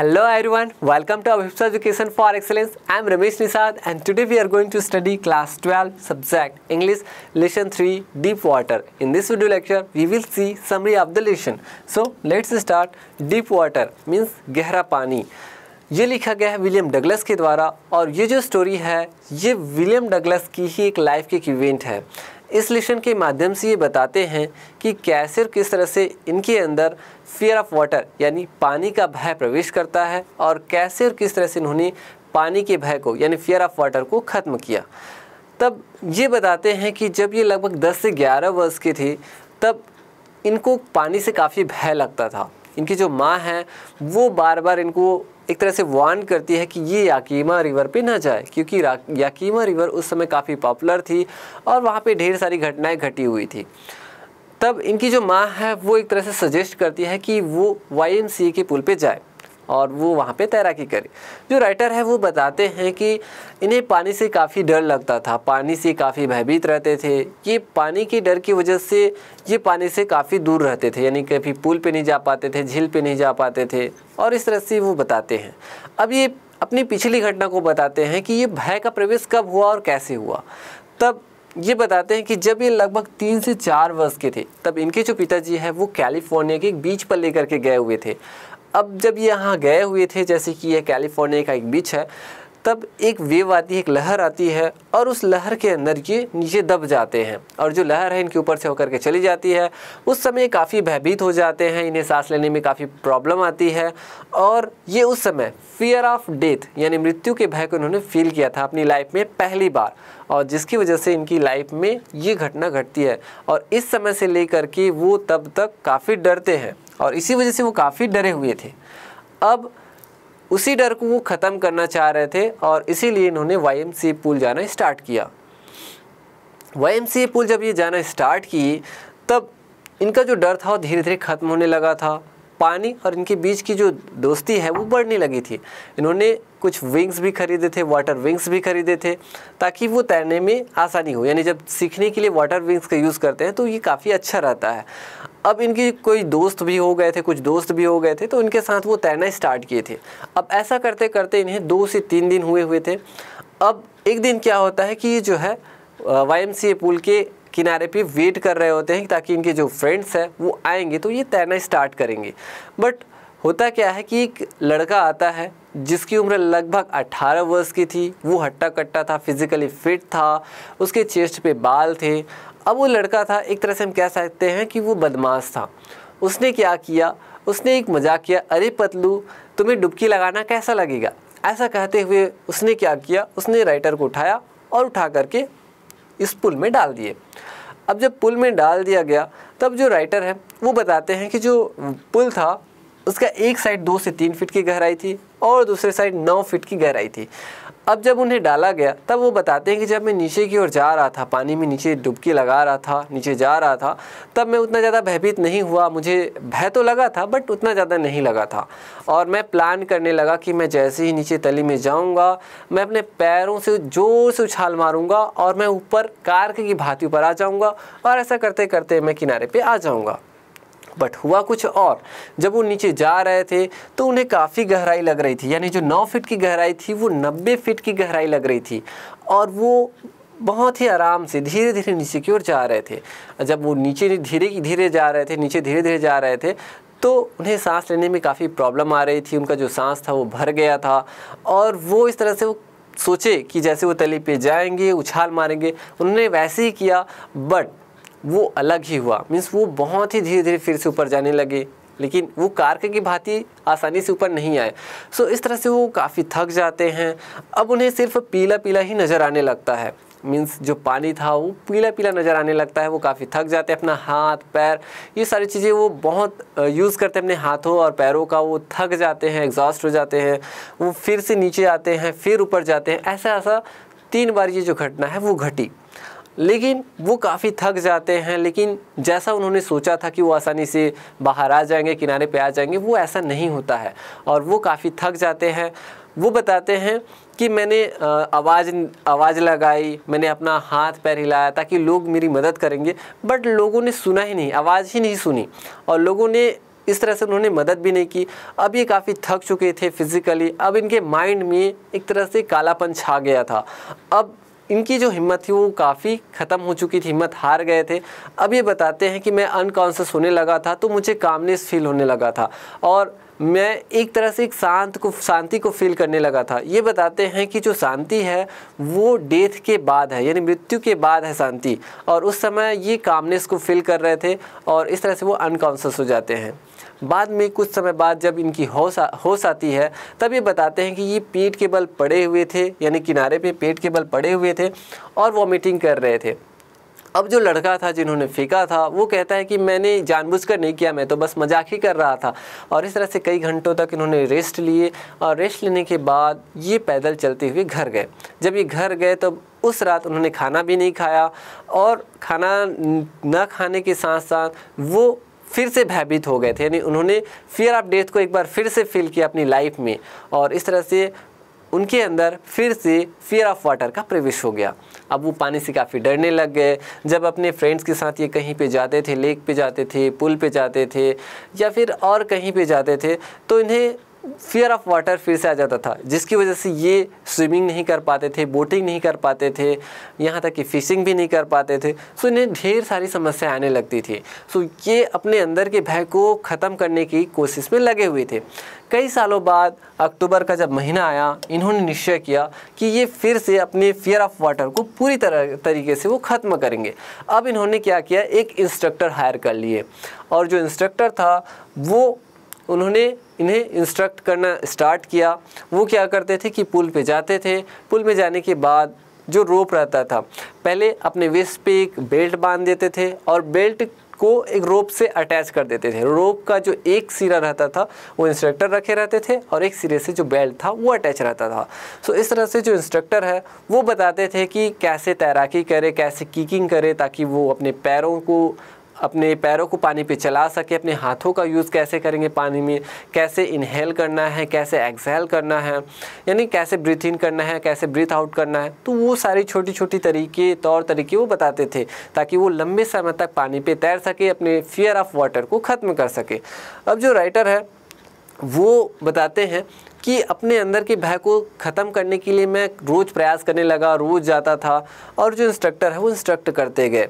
Hello everyone, welcome to Abhipsa Education for Excellence. I am Ramesh Nisad and today we are going to study class 12 subject English lesson 3 deep water. In this video lecture we will see summary of the lesson. So let's start deep water means गहरा पानी ये लिखा गया है William Douglas के द्वारा और ये जो स्टोरी है ये विलियम डगलस की ही एक लाइफ की एक इवेंट है इस लेशन के माध्यम से ये बताते हैं कि कैसे और किस तरह से इनके अंदर फियर ऑफ वाटर यानी पानी का भय प्रवेश करता है और कैसे और किस तरह से इन्होंने पानी के भय को यानी फियर ऑफ वाटर को ख़त्म किया तब ये बताते हैं कि जब ये लगभग 10 से 11 वर्ष के थे तब इनको पानी से काफ़ी भय लगता था इनकी जो माँ है वो बार बार इनको एक तरह से वार्न करती है कि ये याकीमा रिवर पे ना जाए क्योंकि याकीमा रिवर उस समय काफ़ी पॉपुलर थी और वहाँ पे ढेर सारी घटनाएं घटी हुई थी तब इनकी जो माँ है वो एक तरह से सजेस्ट करती है कि वो वाई के पुल पर जाए और वो वहाँ पे तैराकी करे जो राइटर है वो बताते हैं कि इन्हें पानी से काफ़ी डर लगता था पानी से काफ़ी भयभीत रहते थे ये पानी के डर की वजह से ये पानी से काफ़ी दूर रहते थे यानी कभी पुल पे नहीं जा पाते थे झील पे नहीं जा पाते थे और इस तरह से वो बताते हैं अब ये अपनी पिछली घटना को बताते हैं कि ये भय का प्रवेश कब हुआ और कैसे हुआ तब ये बताते हैं कि जब ये लगभग तीन से चार वर्ष के थे तब इनके जो पिताजी हैं वो कैलिफोर्निया के बीच पर लेकर के गए हुए थे अब जब ये यहाँ गए हुए थे जैसे कि यह कैलिफोर्निया का एक बीच है तब एक वेव आती है एक लहर आती है और उस लहर के अंदर ये नीचे दब जाते हैं और जो लहर है इनके ऊपर से होकर के चली जाती है उस समय काफ़ी भयभीत हो जाते हैं इन्हें सांस लेने में काफ़ी प्रॉब्लम आती है और ये उस समय फियर ऑफ डेथ यानी मृत्यु के भय को इन्होंने फील किया था अपनी लाइफ में पहली बार और जिसकी वजह से इनकी लाइफ में ये घटना घटती है और इस समय से लेकर के वो तब तक काफ़ी डरते हैं और इसी वजह से वो काफ़ी डरे हुए थे अब उसी डर को वो ख़त्म करना चाह रहे थे और इसीलिए इन्होंने वाई पूल जाना स्टार्ट किया वाई पूल जब ये जाना स्टार्ट की तब इनका जो डर था वो धीरे धीरे ख़त्म होने लगा था पानी और इनके बीच की जो दोस्ती है वो बढ़ने लगी थी इन्होंने कुछ विंग्स भी खरीदे थे वाटर विंग्स भी खरीदे थे ताकि वो तैरने में आसानी हो यानी जब सीखने के लिए वाटर विंग्स का यूज़ करते हैं तो ये काफ़ी अच्छा रहता है अब इनके कोई दोस्त भी हो गए थे कुछ दोस्त भी हो गए थे तो इनके साथ वो तैरना स्टार्ट किए थे अब ऐसा करते करते इन्हें दो से तीन दिन हुए हुए थे अब एक दिन क्या होता है कि ये जो है वाई पूल के किनारे पे वेट कर रहे होते हैं ताकि इनके जो फ्रेंड्स हैं वो आएंगे तो ये तैरना स्टार्ट करेंगे बट होता क्या है कि एक लड़का आता है जिसकी उम्र लगभग 18 वर्ष की थी वो हट्टा कट्टा था फिजिकली फिट था उसके चेस्ट पे बाल थे अब वो लड़का था एक तरह से हम कह सकते हैं कि वो बदमाश था उसने क्या किया उसने एक मजाक किया अरे पतलू तुम्हें डुबकी लगाना कैसा लगेगा ऐसा कहते हुए उसने क्या किया उसने राइटर को उठाया और उठा करके इस पुल में डाल दिए अब जब पुल में डाल दिया गया तब जो राइटर है वो बताते हैं कि जो पुल था उसका एक साइड दो से तीन फिट की गहराई थी और दूसरे साइड नौ फिट की गहराई थी अब जब उन्हें डाला गया तब वो बताते हैं कि जब मैं नीचे की ओर जा रहा था पानी में नीचे डुबकी लगा रहा था नीचे जा रहा था तब मैं उतना ज़्यादा भयभीत नहीं हुआ मुझे भय तो लगा था बट उतना ज़्यादा नहीं लगा था और मैं प्लान करने लगा कि मैं जैसे ही नीचे तली में जाऊँगा मैं अपने पैरों से ज़ोर से उछाल मारूँगा और मैं ऊपर कार की भांति ऊपर आ जाऊँगा और ऐसा करते करते मैं किनारे पर आ जाऊँगा बट हुआ कुछ और जब वो नीचे जा रहे थे तो उन्हें काफ़ी गहराई लग रही थी यानी जो 9 फीट की गहराई थी वो 90 फीट की गहराई लग रही थी और वो बहुत ही आराम से धीरे धीरे नीचे की ओर जा रहे थे जब वो नीचे धीरे धीरे जा रहे थे नीचे धीरे धीरे जा रहे थे तो उन्हें सांस लेने में काफ़ी प्रॉब्लम आ रही थी उनका जो सांस था वो भर गया था और वो इस तरह से वो सोचे कि जैसे वो तली पे जाएंगे उछाल मारेंगे उन्होंने वैसे ही किया बट वो अलग ही हुआ मीन्स वो बहुत ही धीरे धीरे फिर से ऊपर जाने लगे लेकिन वो कार्क की भांति आसानी से ऊपर नहीं आए सो इस तरह से वो काफ़ी थक जाते हैं अब उन्हें सिर्फ पीला पीला ही नज़र आने लगता है मीन्स जो पानी था वो पीला पीला नज़र आने लगता है वो काफ़ी थक जाते हैं अपना हाथ पैर ये सारी चीज़ें वो बहुत यूज़ करते हैं अपने हाथों और पैरों का वो थक जाते हैं एग्जॉस्ट हो जाते हैं वो फिर से नीचे आते हैं फिर ऊपर जाते हैं ऐसा ऐसा तीन बार ये जो घटना है वो घटी लेकिन वो काफ़ी थक जाते हैं लेकिन जैसा उन्होंने सोचा था कि वो आसानी से बाहर आ जाएंगे किनारे पे आ जाएंगे वो ऐसा नहीं होता है और वो काफ़ी थक जाते हैं वो बताते हैं कि मैंने आवाज़ आवाज़ लगाई मैंने अपना हाथ पैर हिलाया ताकि लोग मेरी मदद करेंगे बट लोगों ने सुना ही नहीं आवाज़ ही नहीं सुनी और लोगों ने इस तरह से उन्होंने मदद भी नहीं की अब ये काफ़ी थक चुके थे फिज़िकली अब इनके माइंड में एक तरह से कालापन छा गया था अब इनकी जो हिम्मत थी वो काफ़ी ख़त्म हो चुकी थी हिम्मत हार गए थे अब ये बताते हैं कि मैं अनकॉन्सियस होने लगा था तो मुझे कामनेस फील होने लगा था और मैं एक तरह से एक शांत को शांति को फील करने लगा था ये बताते हैं कि जो शांति है वो डेथ के बाद है यानी मृत्यु के बाद है शांति और उस समय ये कामनेस को फील कर रहे थे और इस तरह से वो अनकॉन्शस हो जाते हैं बाद में कुछ समय बाद जब इनकी होश होश आती है तब ये बताते हैं कि ये पेट के बल पड़े हुए थे यानी किनारे पे पेट के बल पड़े हुए थे और वॉमिटिंग कर रहे थे अब जो लड़का था जिन्होंने फेंका था वो कहता है कि मैंने जानबूझकर नहीं किया मैं तो बस मजाक ही कर रहा था और इस तरह से कई घंटों तक इन्होंने रेस्ट लिए और रेस्ट लेने के बाद ये पैदल चलते हुए घर गए जब ये घर गए तो उस रात उन्होंने खाना भी नहीं खाया और खाना न खाने के साथ साथ वो फिर से भयभीत हो गए थे यानी उन्होंने फियर ऑफ डेथ को एक बार फिर से फील किया अपनी लाइफ में और इस तरह से उनके अंदर फिर से फियर ऑफ वाटर का प्रवेश हो गया अब वो पानी से काफ़ी डरने लग गए जब अपने फ्रेंड्स के साथ ये कहीं पे जाते थे लेक पे जाते थे पुल पे जाते थे या फिर और कहीं पे जाते थे तो इन्हें फियर ऑफ वाटर फिर से आ जाता था जिसकी वजह से ये स्विमिंग नहीं कर पाते थे बोटिंग नहीं कर पाते थे यहाँ तक कि फ़िशिंग भी नहीं कर पाते थे सो इन्हें ढेर सारी समस्या आने लगती थी सो ये अपने अंदर के भय को ख़त्म करने की कोशिश में लगे हुए थे कई सालों बाद अक्टूबर का जब महीना आया इन्होंने निश्चय किया कि ये फिर से अपने फियर ऑफ वाटर को पूरी तरह तरीके से वो ख़त्म करेंगे अब इन्होंने क्या किया एक इंस्ट्रक्टर हायर कर लिए और जो इंस्ट्रक्टर था वो उन्होंने इन्हें इंस्ट्रक्ट करना स्टार्ट किया वो क्या करते थे कि पुल पे जाते थे पुल में जाने के बाद जो रोप रहता था पहले अपने वेस्ट पे एक बेल्ट बांध देते थे और बेल्ट को एक रोप से अटैच कर देते थे रोप का जो एक सिरा रहता था वो इंस्ट्रक्टर रखे रहते थे और एक सिरे से जो बेल्ट था वो अटैच रहता था सो इस तरह से जो इंस्ट्रक्टर है वो बताते थे कि कैसे तैराकी करे कैसे कीकिंग करे ताकि वो अपने पैरों को अपने पैरों को पानी पे चला सके अपने हाथों का यूज़ कैसे करेंगे पानी में कैसे इनहेल करना है कैसे एक्सहेल करना है यानी कैसे ब्रीथ इन करना है कैसे ब्रीथ आउट करना है तो वो सारी छोटी छोटी तरीके तौर तरीके वो बताते थे ताकि वो लंबे समय तक पानी पर तैर सके अपने फियर ऑफ वाटर को ख़त्म कर सके अब जो राइटर है वो बताते हैं कि अपने अंदर के भय को ख़त्म करने के लिए मैं रोज़ प्रयास करने लगा रोज़ जाता था और जो इंस्ट्रक्टर है वो इंस्ट्रक्ट करते गए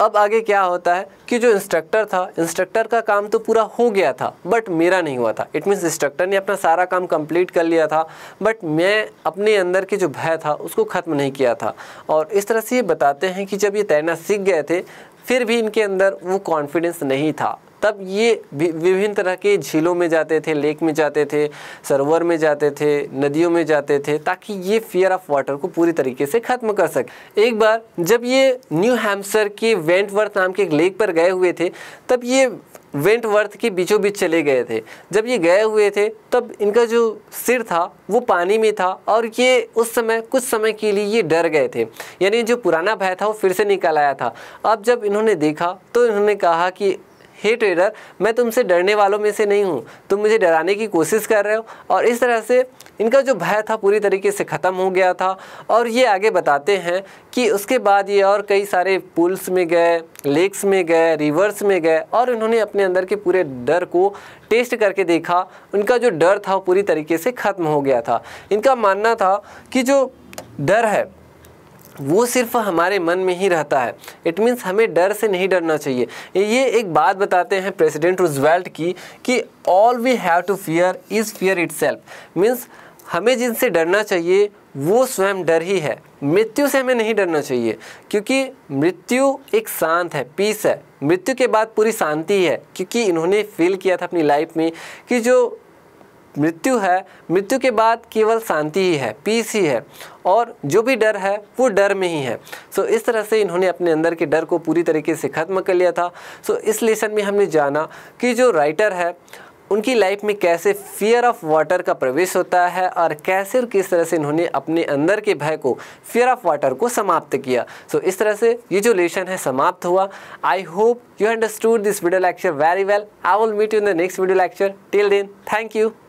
अब आगे क्या होता है कि जो इंस्ट्रक्टर था इंस्ट्रक्टर का काम तो पूरा हो गया था बट मेरा नहीं हुआ था इट मीन्स इंस्ट्रक्टर ने अपना सारा काम कंप्लीट कर लिया था बट मैं अपने अंदर के जो भय था उसको ख़त्म नहीं किया था और इस तरह से ये बताते हैं कि जब ये तैरना सीख गए थे फिर भी इनके अंदर वो कॉन्फिडेंस नहीं था तब ये विभिन्न तरह के झीलों में जाते थे लेक में जाते थे सरोवर में जाते थे नदियों में जाते थे ताकि ये फियर ऑफ वाटर को पूरी तरीके से ख़त्म कर सके एक बार जब ये न्यू हैम्सर के वेंटवर्थ नाम के एक लेक पर गए हुए थे तब ये वेंटवर्थ के बीचों बीच चले गए थे जब ये गए हुए थे तब इनका जो सिर था वो पानी में था और ये उस समय कुछ समय के लिए ये डर गए थे यानी जो पुराना भय था वो फिर से निकल आया था अब जब इन्होंने देखा तो इन्होंने कहा कि हे ट्रेडर मैं तुमसे डरने वालों में से नहीं हूँ तुम मुझे डराने की कोशिश कर रहे हो और इस तरह से इनका जो भय था पूरी तरीके से ख़त्म हो गया था और ये आगे बताते हैं कि उसके बाद ये और कई सारे पुल्स में गए लेक्स में गए रिवर्स में गए और इन्होंने अपने अंदर के पूरे डर को टेस्ट करके देखा उनका जो डर था वो पूरी तरीके से ख़त्म हो गया था इनका मानना था कि जो डर है वो सिर्फ हमारे मन में ही रहता है इट मीन्स हमें डर से नहीं डरना चाहिए ये एक बात बताते हैं प्रेसिडेंट रुजवेल्ट की कि all we have to fear is fear itself means हमें जिनसे डरना चाहिए वो स्वयं डर ही है मृत्यु से हमें नहीं डरना चाहिए क्योंकि मृत्यु एक शांत है पीस है मृत्यु के बाद पूरी शांति है क्योंकि इन्होंने फील किया था अपनी लाइफ में कि जो मृत्यु है मृत्यु के बाद केवल शांति ही है पीस ही है और जो भी डर है वो डर में ही है सो इस तरह से इन्होंने अपने अंदर के डर को पूरी तरीके से ख़त्म कर लिया था सो इस लेसन में हमने जाना कि जो राइटर है उनकी लाइफ में कैसे फियर ऑफ वाटर का प्रवेश होता है और कैसे और किस तरह से इन्होंने अपने अंदर के भय को फियर ऑफ वाटर को समाप्त किया सो so, इस तरह से ये जो लेसन है समाप्त हुआ I hope you understood this video lecture very well I will meet you in the next video lecture till then thank you